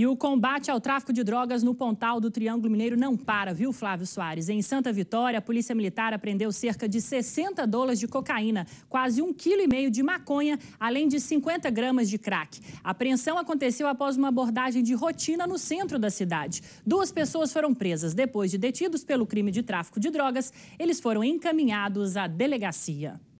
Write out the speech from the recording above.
E o combate ao tráfico de drogas no Pontal do Triângulo Mineiro não para, viu, Flávio Soares? Em Santa Vitória, a Polícia Militar apreendeu cerca de 60 dólares de cocaína, quase um quilo e meio de maconha, além de 50 gramas de crack. A apreensão aconteceu após uma abordagem de rotina no centro da cidade. Duas pessoas foram presas. Depois de detidos pelo crime de tráfico de drogas, eles foram encaminhados à delegacia.